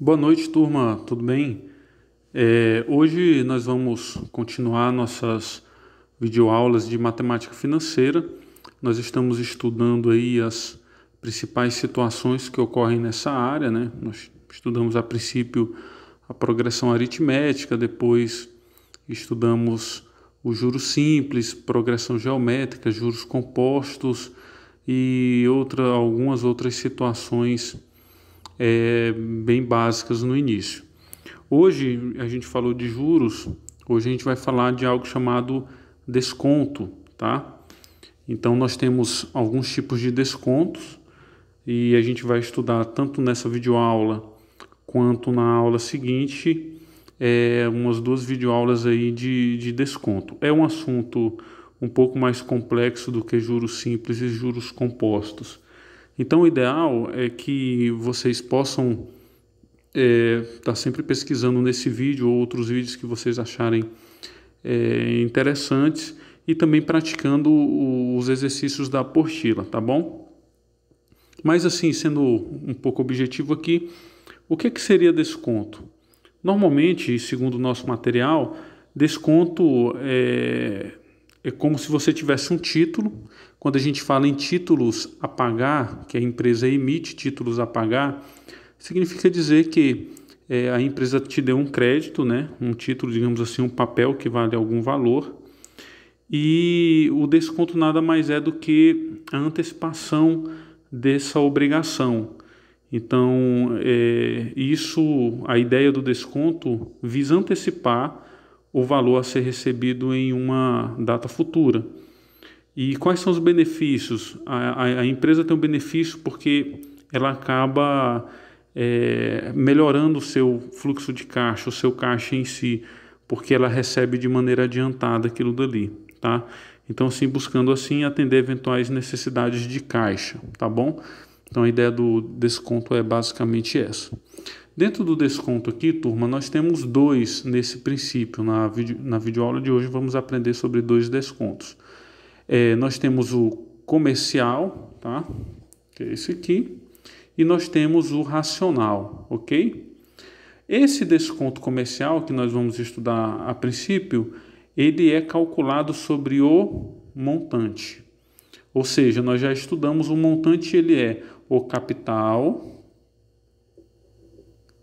Boa noite, turma, tudo bem? É, hoje nós vamos continuar nossas videoaulas de matemática financeira. Nós estamos estudando aí as principais situações que ocorrem nessa área, né? Nós estudamos a princípio a progressão aritmética, depois estudamos o juros simples, progressão geométrica, juros compostos e outra, algumas outras situações é, bem básicas no início. Hoje a gente falou de juros, hoje a gente vai falar de algo chamado desconto, tá? Então nós temos alguns tipos de descontos e a gente vai estudar tanto nessa videoaula quanto na aula seguinte é, umas duas videoaulas aí de, de desconto. É um assunto um pouco mais complexo do que juros simples e juros compostos. Então, o ideal é que vocês possam estar é, tá sempre pesquisando nesse vídeo ou outros vídeos que vocês acharem é, interessantes e também praticando os exercícios da apostila, tá bom? Mas assim, sendo um pouco objetivo aqui, o que, é que seria desconto? Normalmente, segundo o nosso material, desconto é, é como se você tivesse um título quando a gente fala em títulos a pagar, que a empresa emite títulos a pagar, significa dizer que é, a empresa te deu um crédito, né? um título, digamos assim, um papel que vale algum valor, e o desconto nada mais é do que a antecipação dessa obrigação. Então, é, isso, a ideia do desconto visa antecipar o valor a ser recebido em uma data futura. E quais são os benefícios? A, a, a empresa tem um benefício porque ela acaba é, melhorando o seu fluxo de caixa, o seu caixa em si, porque ela recebe de maneira adiantada aquilo dali, tá? Então, assim, buscando assim atender eventuais necessidades de caixa, tá bom? Então, a ideia do desconto é basicamente essa. Dentro do desconto aqui, turma, nós temos dois nesse princípio. Na, video, na videoaula de hoje, vamos aprender sobre dois descontos. É, nós temos o comercial, tá? Que é esse aqui. E nós temos o racional, ok? Esse desconto comercial que nós vamos estudar a princípio, ele é calculado sobre o montante. Ou seja, nós já estudamos o montante, ele é o capital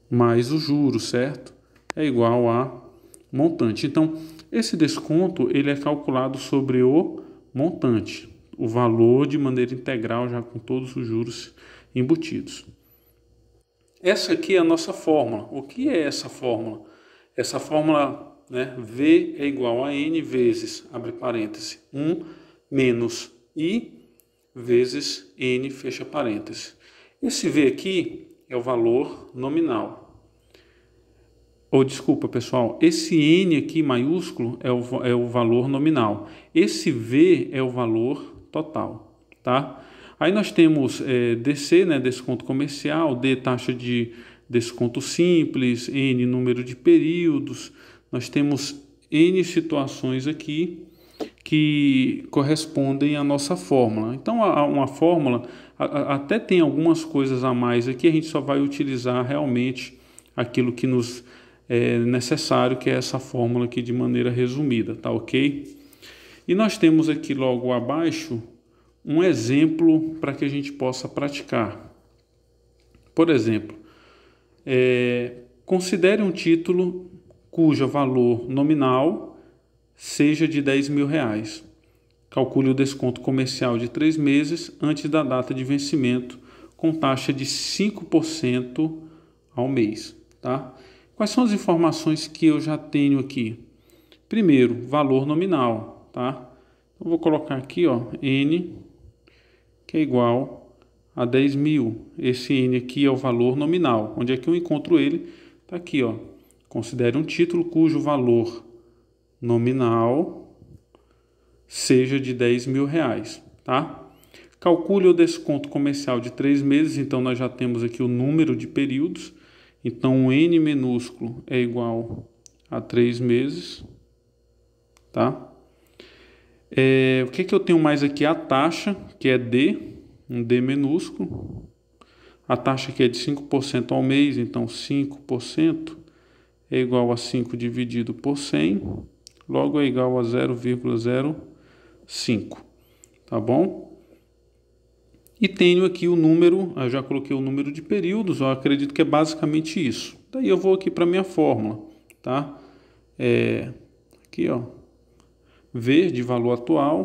mais o juro, certo? É igual a montante. Então, esse desconto ele é calculado sobre o montante, o valor de maneira integral, já com todos os juros embutidos. Essa aqui é a nossa fórmula. O que é essa fórmula? Essa fórmula né, V é igual a N vezes, abre parêntese, 1 menos I vezes N, fecha parêntese. Esse V aqui é o valor nominal ou oh, desculpa pessoal, esse N aqui maiúsculo é o, é o valor nominal, esse V é o valor total, tá? Aí nós temos é, eh, DC, né, desconto comercial, D taxa de desconto simples, N número de períodos, nós temos N situações aqui que correspondem à nossa fórmula. Então, a, a uma fórmula a, a, até tem algumas coisas a mais aqui, a gente só vai utilizar realmente aquilo que nos é necessário que é essa fórmula aqui de maneira resumida, tá ok? E nós temos aqui logo abaixo um exemplo para que a gente possa praticar. Por exemplo, é, considere um título cujo valor nominal seja de 10 mil reais. Calcule o desconto comercial de três meses antes da data de vencimento, com taxa de 5% ao mês. Tá? Quais são as informações que eu já tenho aqui? Primeiro, valor nominal, tá? Eu vou colocar aqui, ó, N, que é igual a 10.000. mil. Esse N aqui é o valor nominal. Onde é que eu encontro ele? Tá aqui, ó. Considere um título cujo valor nominal seja de 10 mil reais, tá? Calcule o desconto comercial de três meses, então nós já temos aqui o número de períodos. Então, n minúsculo é igual a 3 meses, tá? É, o que, que eu tenho mais aqui? A taxa, que é D, um D minúsculo. A taxa aqui é de 5% ao mês, então 5% é igual a 5 dividido por 100, logo é igual a 0,05, tá bom? E tenho aqui o número, eu já coloquei o número de períodos, eu acredito que é basicamente isso. Daí eu vou aqui para minha fórmula, tá? É, aqui, ó, V de valor atual.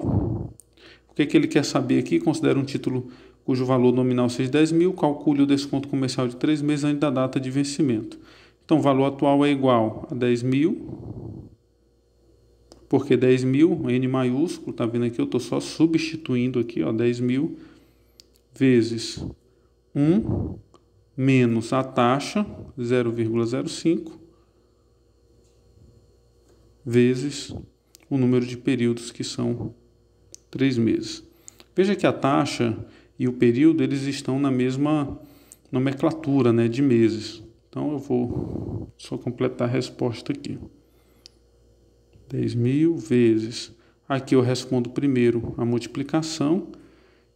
O que, é que ele quer saber aqui? Considera um título cujo valor nominal seja 10 mil, calcule o desconto comercial de 3 meses antes da data de vencimento. Então, o valor atual é igual a 10 mil, porque 10 mil, N maiúsculo, tá vendo aqui, eu estou só substituindo aqui, ó, 10 mil vezes 1 menos a taxa 0,05 vezes o número de períodos que são 3 meses. Veja que a taxa e o período eles estão na mesma nomenclatura, né, de meses. Então eu vou só completar a resposta aqui. 10 mil vezes. Aqui eu respondo primeiro a multiplicação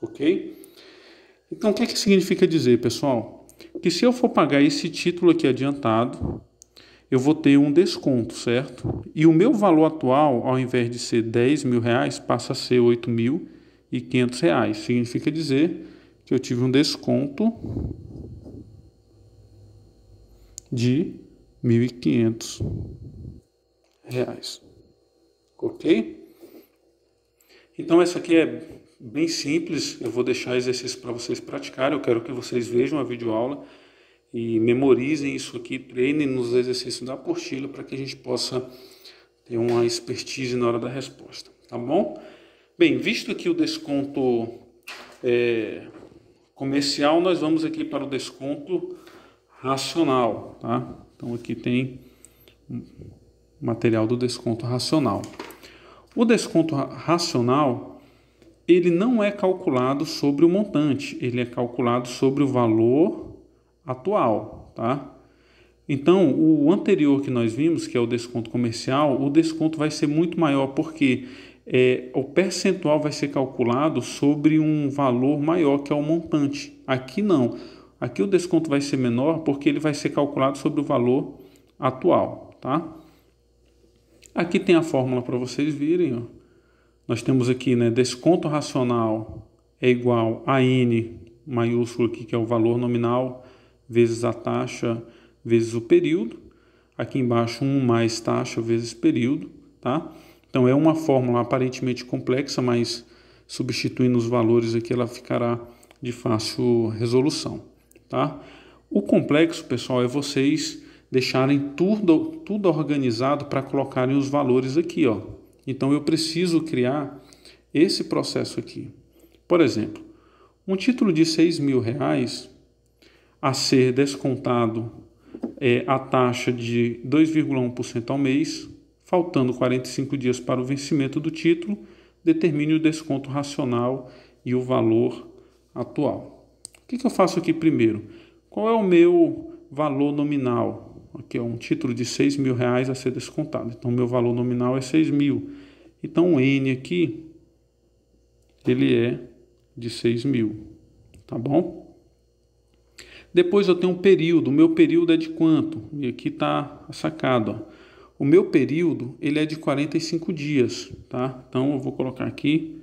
ok? Então, o que, é que significa dizer, pessoal? Que se eu for pagar esse título aqui adiantado, eu vou ter um desconto, certo? E o meu valor atual, ao invés de ser 10 mil reais, passa a ser 8 mil e 500 reais. Significa dizer que eu tive um desconto de 1.500 reais, ok? Então essa aqui é bem simples. Eu vou deixar exercício para vocês praticarem. Eu quero que vocês vejam a videoaula e memorizem isso aqui, treinem nos exercícios da apostila para que a gente possa ter uma expertise na hora da resposta, tá bom? Bem, visto aqui o desconto é, comercial, nós vamos aqui para o desconto racional, tá? Então aqui tem material do desconto racional. O desconto racional ele não é calculado sobre o montante, ele é calculado sobre o valor atual, tá? Então, o anterior que nós vimos, que é o desconto comercial, o desconto vai ser muito maior porque é, o percentual vai ser calculado sobre um valor maior que é o montante. Aqui não. Aqui o desconto vai ser menor porque ele vai ser calculado sobre o valor atual, tá? Aqui tem a fórmula para vocês virem, ó nós temos aqui né, desconto racional é igual a N maiúsculo aqui, que é o valor nominal, vezes a taxa, vezes o período. Aqui embaixo, 1 mais taxa vezes período. Tá? Então, é uma fórmula aparentemente complexa, mas substituindo os valores aqui, ela ficará de fácil resolução. Tá? O complexo, pessoal, é vocês deixarem tudo, tudo organizado para colocarem os valores aqui. Ó então eu preciso criar esse processo aqui. Por exemplo, um título de 6 mil reais a ser descontado é, a taxa de 2,1% ao mês, faltando 45 dias para o vencimento do título, determine o desconto racional e o valor atual. O que, que eu faço aqui primeiro? Qual é o meu valor nominal? Aqui é um título de 6 mil reais a ser descontado. Então, meu valor nominal é 6 mil. Então, o N aqui, ele é de 6 mil, tá bom? Depois eu tenho um período. O meu período é de quanto? E aqui está sacado, ó. O meu período, ele é de 45 dias, tá? Então, eu vou colocar aqui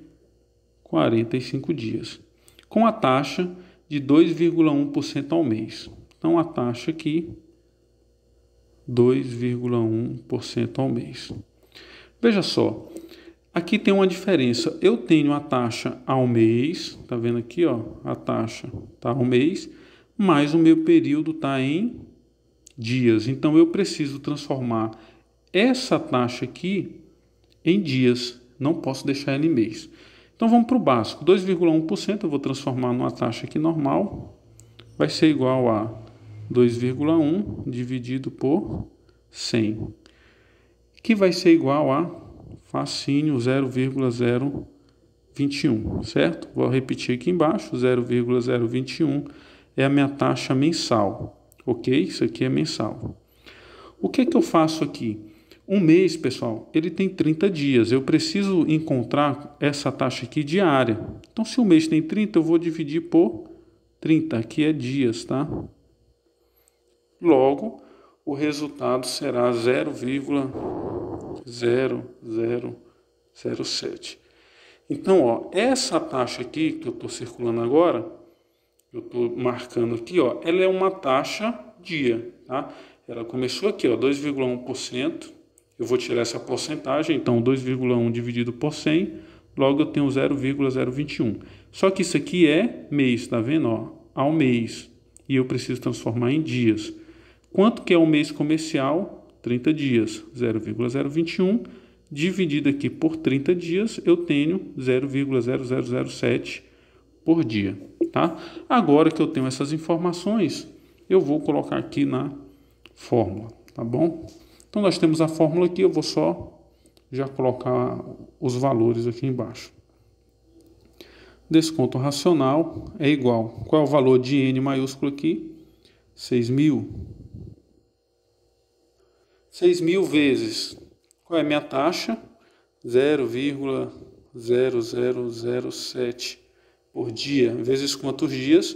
45 dias. Com a taxa de 2,1% ao mês. Então, a taxa aqui 2,1% ao mês. Veja só, aqui tem uma diferença. Eu tenho a taxa ao mês, tá vendo aqui, ó, a taxa tá ao mês, mas o meu período tá em dias. Então eu preciso transformar essa taxa aqui em dias, não posso deixar ela em mês. Então vamos para o básico, 2,1% eu vou transformar numa taxa aqui normal, vai ser igual a 2,1 dividido por 100, que vai ser igual a facinho 0,021, certo? Vou repetir aqui embaixo, 0,021 é a minha taxa mensal, ok? Isso aqui é mensal. O que é que eu faço aqui? Um mês, pessoal, ele tem 30 dias. Eu preciso encontrar essa taxa aqui diária. Então, se o um mês tem 30, eu vou dividir por 30. Aqui é dias, tá? Logo, o resultado será 0,0007. Então, ó, essa taxa aqui que eu estou circulando agora, eu estou marcando aqui, ó, ela é uma taxa dia, tá? Ela começou aqui, ó, 2,1%. Eu vou tirar essa porcentagem, então 2,1 dividido por 100, logo eu tenho 0,021. Só que isso aqui é mês, tá vendo? Ó, ao mês. E eu preciso transformar em dias. Quanto que é o mês comercial? 30 dias, 0,021. Dividido aqui por 30 dias, eu tenho 0,0007 por dia. Tá? Agora que eu tenho essas informações, eu vou colocar aqui na fórmula, tá bom? Então nós temos a fórmula aqui, eu vou só já colocar os valores aqui embaixo. Desconto racional é igual. Qual é o valor de N maiúsculo aqui? 6 mil 6 mil vezes. Qual é a minha taxa? 0,0007 por dia. Vezes quantos dias?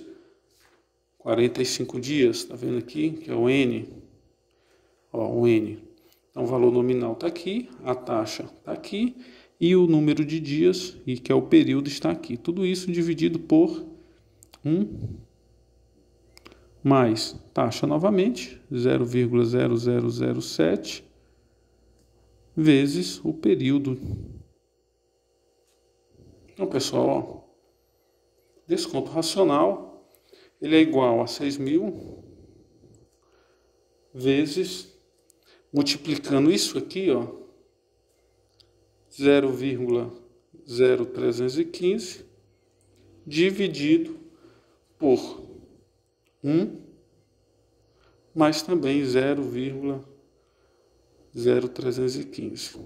45 dias. Está vendo aqui que é o N? Ó, o N. Então, o valor nominal está aqui, a taxa está aqui e o número de dias, e que é o período, está aqui. Tudo isso dividido por 1 mais taxa novamente, 0,0007, vezes o período. Então, pessoal, ó, desconto racional, ele é igual a 6.000, mil vezes, multiplicando isso aqui, ó, 0,0315, dividido por 1, hum? mas também 0,0315.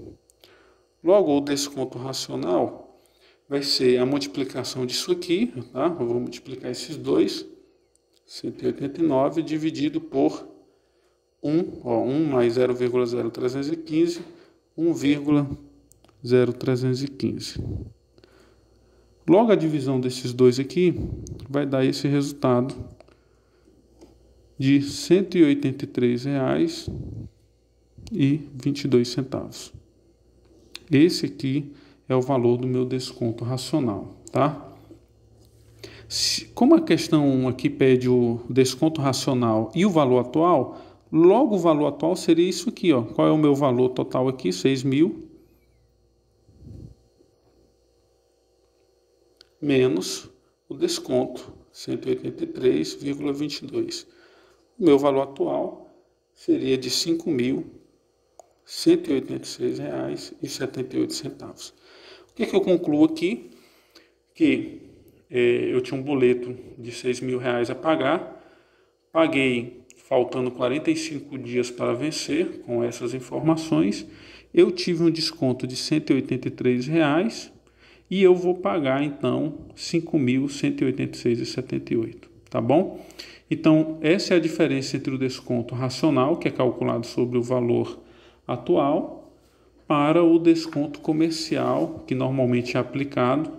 Logo, o desconto racional vai ser a multiplicação disso aqui, tá? Eu vou multiplicar esses dois, 189 dividido por 1, ó, 1 mais 0,0315, 1,0315. Logo a divisão desses dois aqui vai dar esse resultado de R$ 183,22. Esse aqui é o valor do meu desconto racional, tá? Como a questão aqui pede o desconto racional e o valor atual, logo o valor atual seria isso aqui, ó. Qual é o meu valor total aqui? 6 mil. Menos o desconto, 183,22 o meu valor atual seria de R$ 5.186,78. O que, é que eu concluo aqui? Que é, eu tinha um boleto de R$ 6.000 a pagar, paguei faltando 45 dias para vencer com essas informações, eu tive um desconto de R$ 183,00 e eu vou pagar então R$ 5.186,78, tá bom? Então, essa é a diferença entre o desconto racional, que é calculado sobre o valor atual, para o desconto comercial, que normalmente é aplicado,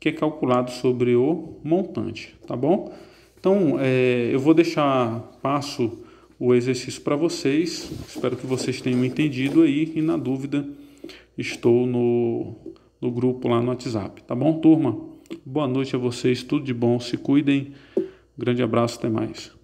que é calculado sobre o montante, tá bom? Então, é, eu vou deixar, passo o exercício para vocês. Espero que vocês tenham entendido aí e na dúvida estou no, no grupo lá no WhatsApp, tá bom, turma? Boa noite a vocês, tudo de bom, se cuidem. Um grande abraço, até mais.